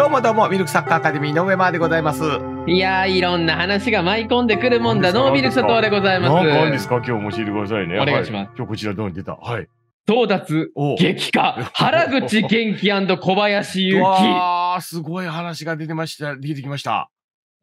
どうもどうも、ミルクサッカーアカデミーの上までございます。いやいろんな話が舞い込んでくるもんだの、ミルクサッカでございます。なんかあるんですか今日教えてくださいね。お願いします。はい、今日こちらどうに出たはい。到達、激化、原口元気小林ゆき。わー、すごい話が出てました、出てきました。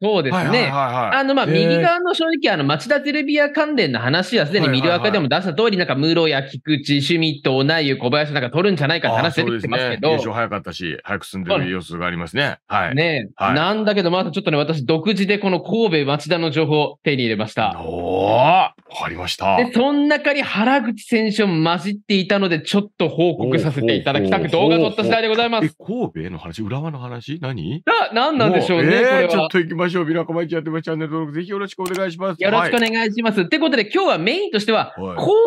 そうですね。はいはいあの、まあ、右側の正直、あの、町田テレビア関連の話はすでにミルアカでも出した通り、なんか、ムロや菊池、シュミット、ナイユ、小林なんか取るんじゃないかって話出てきますけど。優勝、早かったし、早く進んでる様子がありますね。はい。ね、なんだけど、またちょっとね、私、独自でこの神戸町田の情報を手に入れました。おわかりました。で、その中に原口選手も混じっていたので、ちょっと報告させていただきたく、動画撮った次第でございます。神戸の話、浦和の話、何な、なんなんでしょうね。えー、ちょっと行きましょう。ビラコマイチやってます。チャンネル登録、ぜひよろしくお願いします。よろしくお願いします。はい、ってことで、今日はメインとしては、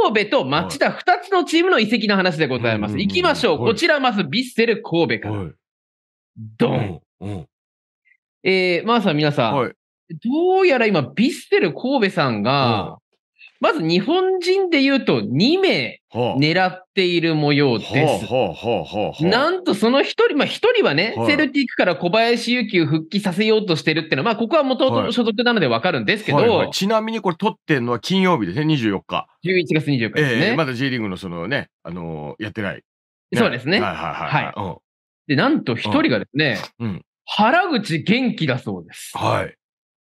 神戸と町田2つのチームの移籍の話でございます。行きましょう。こちら、まず、ビッセル神戸から。ドン。えー、まあさん、皆さん、どうやら今、ヴィッセル神戸さんが、まず日本人で言うと2名狙っている模様です。なんとその1人、まあ1人はね、セルティックから小林悠を復帰させようとしてるっていうのは、まあここは元々所属なのでわかるんですけど、はいはいはい、ちなみにこれ撮ってるのは金曜日ですね、24日。11月24日ですね。えー、まだ J リーグのそのね、あのー、やってない、ね、そうですね。はいはいはい。はい、で、なんと1人がですね、うん、原口元気だそうです。はい。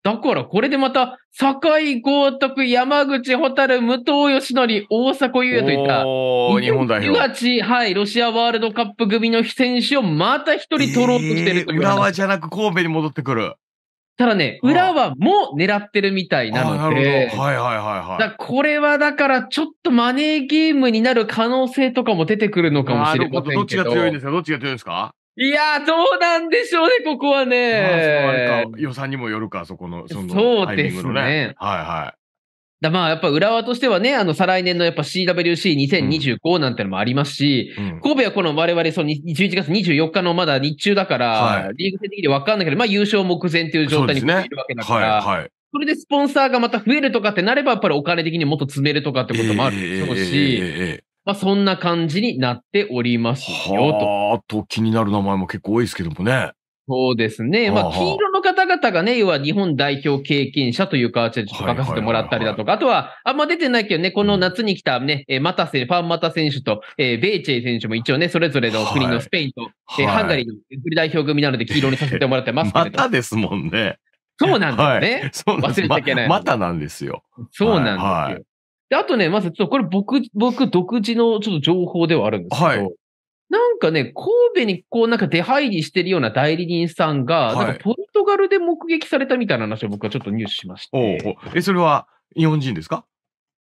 だからこれでまた、酒井豪徳、山口蛍、武藤義則、大迫勇也といった、日本代表。はい、ロシアワールドカップ組の選手をまた一人取ろうとしてるという、えー、浦和じゃなく神戸に戻ってくる。ただね、浦和も狙ってるみたいなので、はいはいはいはい。だこれはだからちょっとマネーゲームになる可能性とかも出てくるのかもしれませんけど。どどっちが強いんですかどっちが強いですかいやー、どうなんでしょうね、ここはね。まあ、予算にもよるか、そこの、その、そうですね。はいはい。だまあやっぱ浦和としてはね、あの再来年のやっぱ CWC2025 なんてのもありますし、うん神戸はこの我々その11月24日のまだ日中だから、はい、リーグ戦的に分かんないけど、まあ優勝目前という状態にているわけだから、そ、ねはいはい、それでスポンサーがまた増えるとかってなれば、やっぱりお金的にもっと詰めるとかってこともあるしょうし、えーえーえまあ、そんな感じになっておりますよと。あと気になる名前も結構多いですけどもね。そうですね。まあ、黄色の方々がね、要は日本代表経験者という形でちょっと書かせてもらったりだとか、あとは、あんま出てないけどね、この夏に来たね、え、マタ選ファンマタ選手と、えー、ベーチェ選手も一応ね、それぞれの国のスペインと、え、ハンガリーの代表組なので黄色にさせてもらってますけど。またですもんね。そうなんですね。はい、忘れちゃいけない、ま。またなんですよ。そうなんですよ。はいはいで、あとね、まず、これ僕、僕独自のちょっと情報ではあるんですけど、はい、なんかね、神戸にこうなんか出入りしてるような代理人さんが、はい、なんかポルトガルで目撃されたみたいな話を僕はちょっと入手しまして。おうおうえ、それは日本人ですか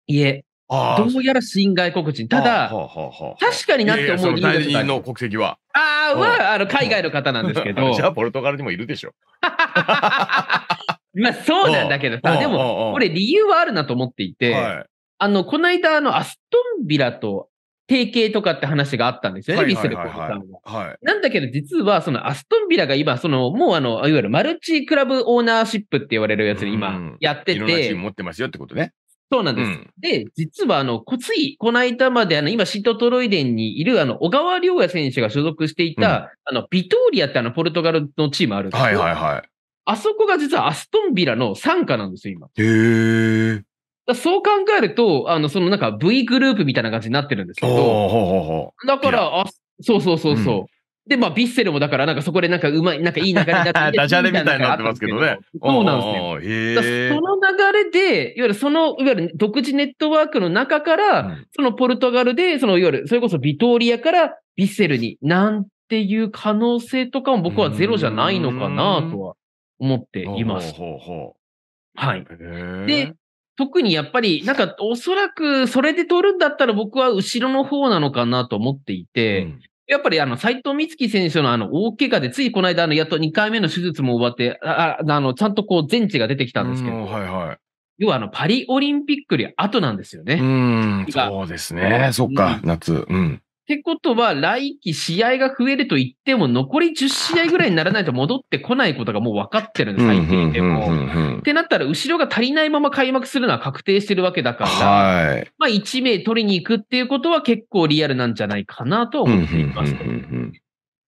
いえ。どうやら新外国人。ただ、はあはあはあ、確かになって思う理由代理人の国籍は。ああ、は、あの、海外の方なんですけど。じゃあ、ポルトガルにもいるでしょ。まあ、そうなんだけどさ、でも、これ理由はあるなと思っていて、はいあの、この間、あの、アストンビラと提携とかって話があったんですよね、ッセルさんは。はい、なんだけど、実は、そのアストンビラが今、その、もうあの、いわゆるマルチクラブオーナーシップって言われるやつに今、やってて。いろんなチーム持ってますよってことね。そうなんです。うん、で、実は、あの、こつい、この間まで、あの、今、シトトロイデンにいる、あの、小川良也選手が所属していた、うん、あの、ビトーリアってあの、ポルトガルのチームあるんですよ。はいはいはい。あそこが実はアストンビラの傘下なんですよ、今。へー。そう考えると、あの、そのなんか V グループみたいな感じになってるんですけど、だから、あ、そうそうそうそう。うん、で、まあ、ヴィッセルもだから、なんかそこでなんかうまい、なんかいい流れになって ダジャレみたいになってますけどね。そうなんですね。その流れで、いわゆるその、いわゆる独自ネットワークの中から、うん、そのポルトガルで、その、いわゆる、それこそビトーリアからヴィッセルに、なんていう可能性とかも僕はゼロじゃないのかなとは思っています。はい。で、特にやっぱり、なんかおそらくそれで取るんだったら僕は後ろの方なのかなと思っていて、うん、やっぱりあの斎藤美月選手のあの大怪我で、ついこの間、あのやっと2回目の手術も終わって、ああのちゃんとこう全治が出てきたんですけど、はいはい、要はあのパリオリンピックより後なんですよね。うん、そうですね、そっか、夏。うんってことは、来季試合が増えると言っても、残り10試合ぐらいにならないと戻ってこないことがもう分かってるんです、最低でも。ってなったら、後ろが足りないまま開幕するのは確定してるわけだから、はい、まあ1名取りに行くっていうことは結構リアルなんじゃないかなと思っています。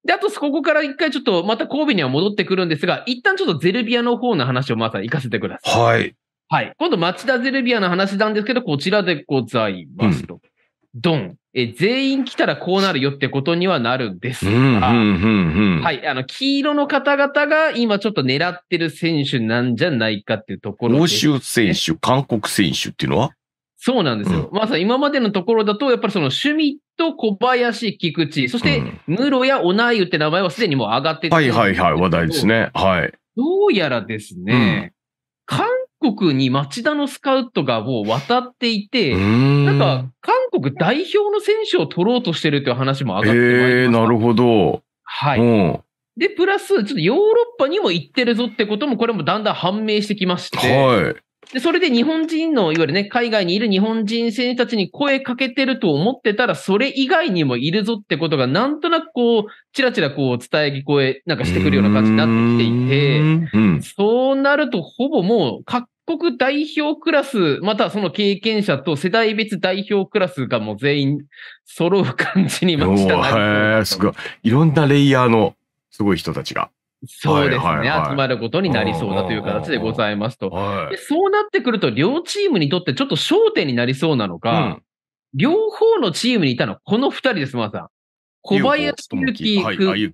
で、あと、ここから一回ちょっと、また神戸には戻ってくるんですが、一旦ちょっとゼルビアの方の話をまは行かせてください。はい。はい。今度、町田ゼルビアの話なんですけど、こちらでございますと。うんドン。え全員来たらこうなるよってことにはなるんですが、はい、あの、黄色の方々が今ちょっと狙ってる選手なんじゃないかっていうところ、ね、欧州選手、韓国選手っていうのはそうなんですよ。うん、まさに今までのところだと、やっぱりその趣味と小林、菊池、そして、室やオナイユって名前はすでにもう上がってて、はいはいはい、話題ですね。はい。どうやらですね、国に町田のスカウトがもう渡っていて、んなんか韓国代表の選手を取ろうとしてるという話も上がってまいりました。えー、なるほど。はい。うんで、プラス、ちょっとヨーロッパにも行ってるぞってことも、これもだんだん判明してきまして、はい。で、それで日本人の、いわゆるね、海外にいる日本人選手たちに声かけてると思ってたら、それ以外にもいるぞってことが、なんとなくこう、ちらちらこう、伝え聞こえ、なんかしてくるような感じになってきていて、うそうなると、ほぼもう各国代表クラス、またその経験者と世代別代表クラスがもう全員揃う感じにましたね。すごい。いろんなレイヤーのすごい人たちが。そうですね、はいはいはい、集まることになりそうだという形でございますと。でそうなってくると、両チームにとってちょっと焦点になりそうなのが、うん、両方のチームにいたのはこの2人です、まさん。小林ゆき、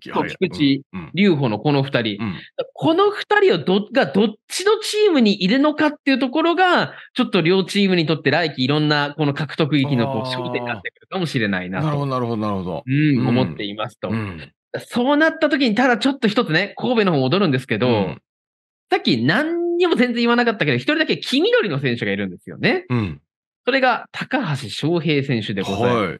と菊池龍穂のこの二人。この二人をど、がどっちのチームにいるのかっていうところが、ちょっと両チームにとって来季いろんなこの獲得域のこう焦点になってくるかもしれないなと。なるほど、なるほど、なるほど。うん、思っていますと。うん、そうなった時に、ただちょっと一つね、神戸の方戻るんですけど、うん、さっき何にも全然言わなかったけど、一人だけ黄緑の選手がいるんですよね。うん、それが高橋翔平選手でございます。はい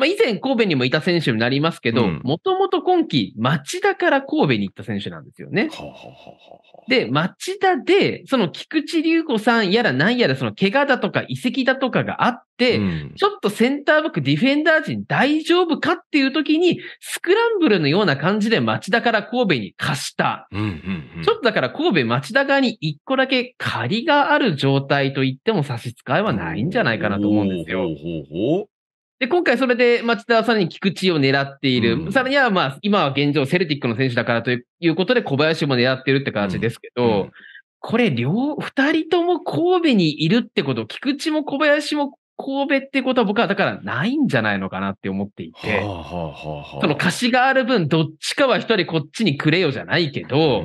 まあ、以前神戸にもいた選手になりますけど、もともと今季町田から神戸に行った選手なんですよね。で、町田で、その菊池隆子さんやら何やらその怪我だとか移籍だとかがあって、うん、ちょっとセンターバックディフェンダー陣大丈夫かっていう時に、スクランブルのような感じで町田から神戸に貸した。ちょっとだから神戸町田側に一個だけ借りがある状態と言っても差し支えはないんじゃないかなと思うんですよ。ほうほうほうで、今回それで町田はさらに菊池を狙っている。うん、さらにはまあ、今は現状セルティックの選手だからということで小林も狙ってるって形ですけど、うんうん、これ両、二人とも神戸にいるってこと、菊池も小林も神戸ってことは僕はだからないんじゃないのかなって思っていて、その貸しがある分、どっちかは一人こっちにくれよじゃないけど、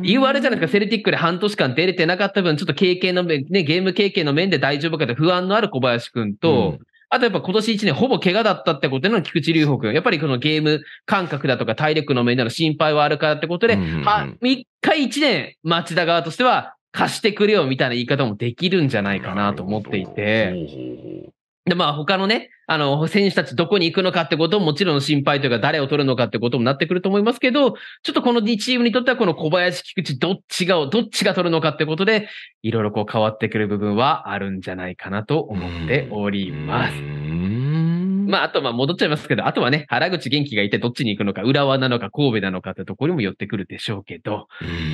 言われじゃないですか、セルティックで半年間出れてなかった分、ちょっと経験の面、ね、ゲーム経験の面で大丈夫かって不安のある小林君と、うん、あとやっぱ今年1年ほぼ怪我だったってことでの菊池隆北。やっぱりこのゲーム感覚だとか体力の面での心配はあるからってことで、うんうん、は、3回1年町田側としては貸してくれよみたいな言い方もできるんじゃないかなと思っていて。で、まあ他のね、あの、選手たちどこに行くのかってことももちろん心配というか、誰を取るのかってこともなってくると思いますけど、ちょっとこの2チームにとってはこの小林、菊池、どっちが、どっちが取るのかってことで、いろいろこう変わってくる部分はあるんじゃないかなと思っております。まあ、あとまあ戻っちゃいますけど、あとはね、原口元気がいてどっちに行くのか、浦和なのか、神戸なのかってところにも寄ってくるでしょうけど、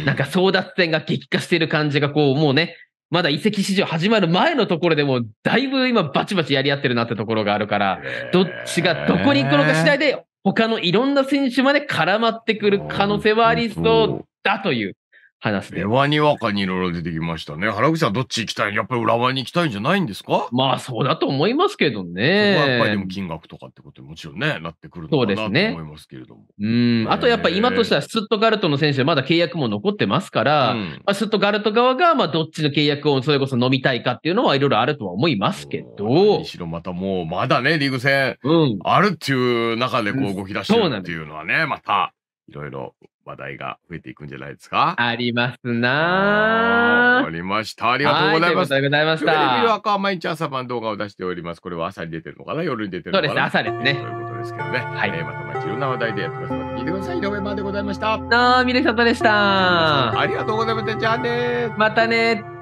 なんか争奪戦が激化している感じがこう、もうね、まだ移籍史上始まる前のところでも、だいぶ今バチバチやり合ってるなってところがあるから、どっちがどこに行くのか次第で、他のいろんな選手まで絡まってくる可能性はありそうだという。話すで。ワにわかにいろいろ出てきましたね。原口さんどっち行きたいやっぱり浦和に行きたいんじゃないんですかまあそうだと思いますけどね。やっぱりでも金額とかってことにもちろんね、なってくるのかなと思いますけれども。う、ね、ん。あとやっぱり今としてはスットガルトの選手まだ契約も残ってますから、うん、まあ、スットガルト側がまあどっちの契約をそれこそ飲みたいかっていうのはいろいろあるとは思いますけど。しろまたもうまだね、リーグ戦あるっていう中でこう動き出してるっていうのはね、また。いろいろ話題が増えていくんじゃないですか。ありますなあ。ありました。ありがとうございます。ありがとうございました。テレビの赤は毎日朝晩動画を出しております。これは朝に出てるのかな夜に出てるのかなそうです、朝ですね。ということですけどね。はい。えー、またまたいろんな話題でやってますので、聞いてください。井上までございました。どうも、みれさとでした。ありがとうございました。じゃあねまたね